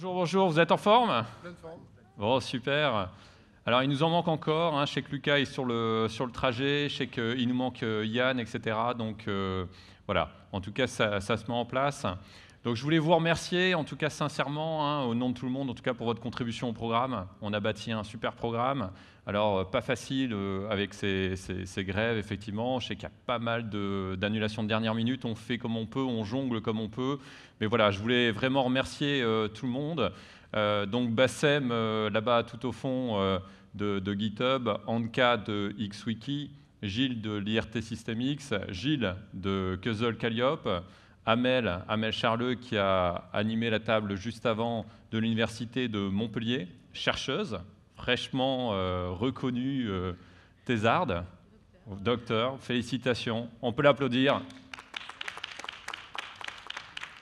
Bonjour, bonjour, vous êtes en forme forme. Bon, super. Alors, il nous en manque encore. Hein. Je sais que Lucas est sur le, sur le trajet, je sais qu'il nous manque euh, Yann, etc. Donc, euh, voilà. En tout cas, ça se met en place. Donc je voulais vous remercier, en tout cas sincèrement, hein, au nom de tout le monde, en tout cas pour votre contribution au programme. On a bâti un super programme. Alors euh, pas facile euh, avec ces, grèves, effectivement. Je sais qu'il y a pas mal d'annulations de, dernière minute. On fait comme on peut, on jongle comme on peut. Mais voilà, je voulais vraiment remercier euh, tout le monde. donc Bassem, là-bas tout au fond de, GitHub, Anka de XWiki, Gilles de l'IRT Systemix, Gilles de Cuzzle Calliope, Amel, Amel Charleux, qui a animé la table juste avant de l'Université de Montpellier, chercheuse, fraîchement euh, reconnue euh, thésarde, docteur. félicitations, on peut l'applaudir.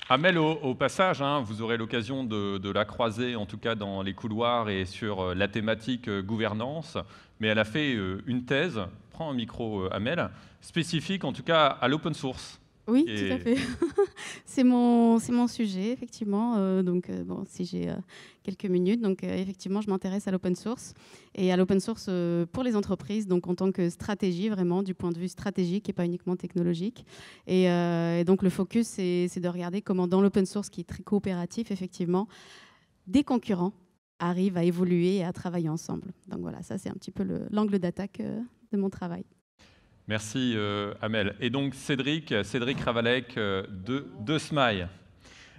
Amel, au, passage, hein, vous aurez l'occasion de, de, la croiser, en tout cas dans les couloirs et sur euh, la thématique gouvernance, mais elle a fait une thèse, prends un micro Amel, spécifique en tout cas à l'open source. Oui, tout à fait. c'est mon, mon sujet, effectivement. Euh, donc, euh, bon, si j'ai euh, quelques minutes, donc effectivement, je m'intéresse à l'open source et à l'open source pour les entreprises, donc en tant que stratégie, vraiment, du point de vue stratégique et pas uniquement technologique. Et, et donc, le focus, c'est de regarder comment, dans l'open source qui est très coopératif, effectivement, des concurrents arrivent à évoluer et à travailler ensemble. Donc, voilà, ça, c'est un petit peu l'angle d'attaque de mon travail. Merci euh, Amel. Et donc Cédric, Cédric Ravalec euh, de, de Smile.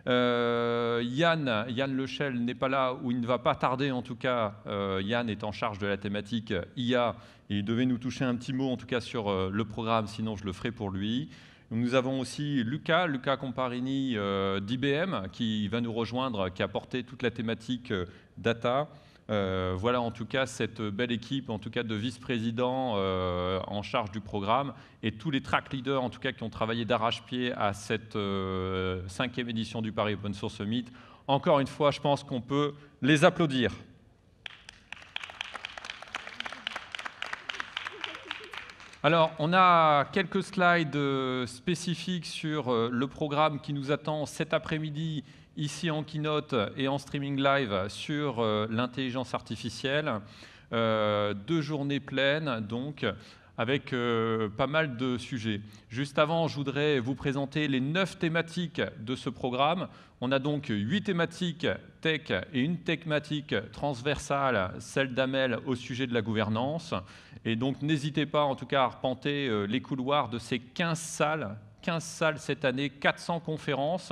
Euh, Yann, Yann Lechel n'est pas là ou il ne va pas tarder en tout cas. Yann est en charge de la thématique IA il devait nous toucher un petit mot en tout cas sur le programme, sinon je le ferai pour lui. Nous avons aussi Luca, Lucas Comparini d'IBM qui va nous rejoindre, qui a porté toute la thématique data. Euh, voilà en tout cas cette belle équipe, en tout cas de vice-présidents euh, en charge du programme et tous les track leaders en tout cas qui ont travaillé d'arrache-pied à cette euh, cinquième édition du Paris Open Source Summit. Encore une fois, je pense qu'on peut les applaudir. Alors, on a quelques slides spécifiques sur le programme qui nous attend cet après-midi ici en keynote et en streaming live sur euh, l'intelligence artificielle. Euh, deux journées pleines, donc, avec euh, pas mal de sujets. Juste avant, je voudrais vous présenter les neuf thématiques de ce programme. On a donc huit thématiques tech et une thématique transversale, celle d'Amel au sujet de la gouvernance. Et donc n'hésitez pas en tout cas à arpenter les couloirs de ces 15 salles salles cette année, 400 conférences.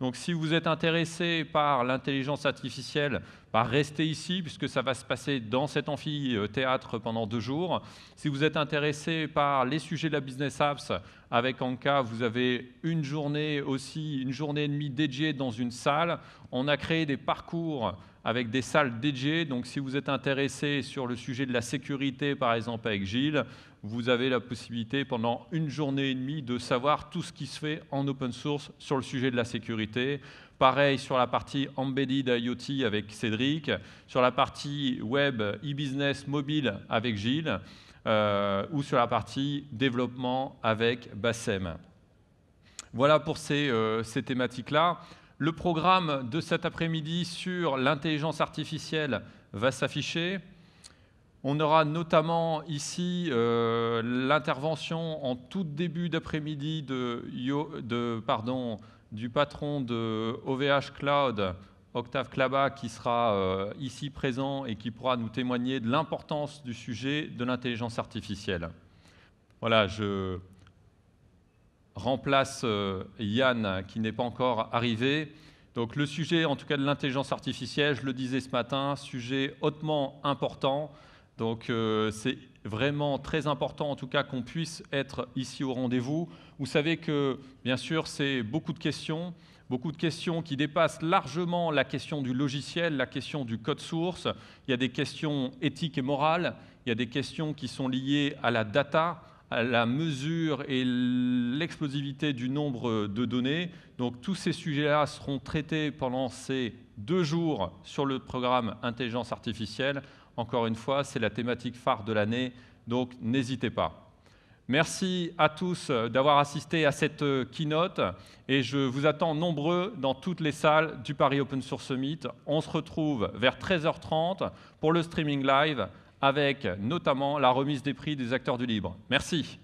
Donc si vous êtes intéressé par l'intelligence artificielle, par bah, rester ici puisque ça va se passer dans cet amphithéâtre euh, pendant deux jours. Si vous êtes intéressé par les sujets de la Business Apps, avec Anka, vous avez une journée aussi, une journée et demie dédiée dans une salle. On a créé des parcours avec des salles dédiées. Donc si vous êtes intéressé sur le sujet de la sécurité, par exemple avec Gilles, vous avez la possibilité pendant une journée et demie de savoir tout ce qui se fait en open source sur le sujet de la sécurité. Pareil sur la partie embedded IoT avec Cédric, sur la partie web, e-business, mobile avec Gilles, euh, ou sur la partie développement avec Bassem. Voilà pour ces, euh, ces thématiques-là. Le programme de cet après-midi sur l'intelligence artificielle va s'afficher. On aura notamment ici euh, l'intervention en tout début d'après-midi de, de, du patron de OVH Cloud, Octave Klaba, qui sera euh, ici présent et qui pourra nous témoigner de l'importance du sujet de l'intelligence artificielle. Voilà, je, remplace Yann euh, qui n'est pas encore arrivé. Donc le sujet, en tout cas de l'intelligence artificielle, je le disais ce matin, sujet hautement important. Donc euh, c'est vraiment très important en tout cas qu'on puisse être ici au rendez-vous. Vous savez que bien sûr c'est beaucoup de questions, beaucoup de questions qui dépassent largement la question du logiciel, la question du code source. Il y a des questions éthiques et morales, il y a des questions qui sont liées à la data, la mesure et l'explosivité du nombre de données. Donc tous ces sujets-là seront traités pendant ces deux jours sur le programme Intelligence artificielle. Encore une fois, c'est la thématique phare de l'année, donc n'hésitez pas. Merci à tous d'avoir assisté à cette euh, keynote et je vous attends nombreux dans toutes les salles du Paris Open Source Summit. On se retrouve vers 13h30 pour le streaming live avec notamment la remise des prix des acteurs du libre. Merci.